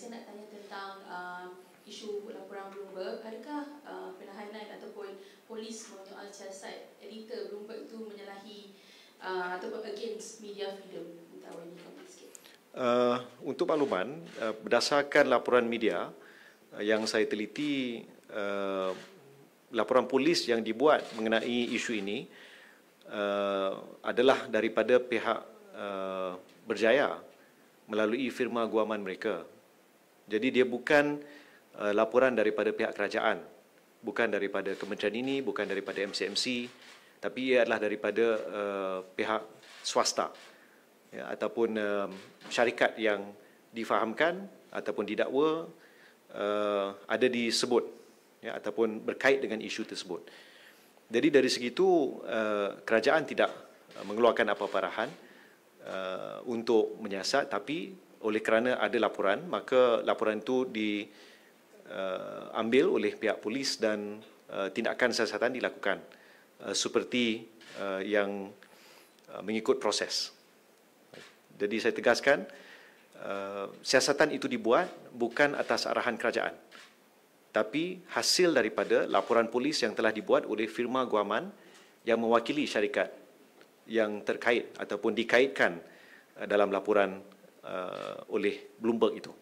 saya nak tanya tentang uh, isu laporan Bloomberg. Adakah uh, penahanan ataupun polis Monyo al editor Bloomberg itu menyalahi uh, ataupun against media freedom? Minta Wendy komen sikit. Uh, untuk makluman, uh, berdasarkan laporan media uh, yang saya teliti, uh, laporan polis yang dibuat mengenai isu ini uh, adalah daripada pihak uh, berjaya melalui firma guaman mereka jadi dia bukan uh, laporan daripada pihak kerajaan, bukan daripada kementerian ini, bukan daripada MCMC, tapi ia adalah daripada uh, pihak swasta ya, ataupun uh, syarikat yang difahamkan ataupun didakwa uh, ada disebut ya, ataupun berkait dengan isu tersebut. Jadi dari segitu uh, kerajaan tidak uh, mengeluarkan apa-apa arahan uh, untuk menyiasat tapi oleh kerana ada laporan maka laporan itu diambil uh, oleh pihak polis dan uh, tindakan siasatan dilakukan uh, seperti uh, yang uh, mengikut proses jadi saya tegaskan uh, siasatan itu dibuat bukan atas arahan kerajaan tapi hasil daripada laporan polis yang telah dibuat oleh firma guaman yang mewakili syarikat yang terkait ataupun dikaitkan uh, dalam laporan uh, oleh Bloomberg itu.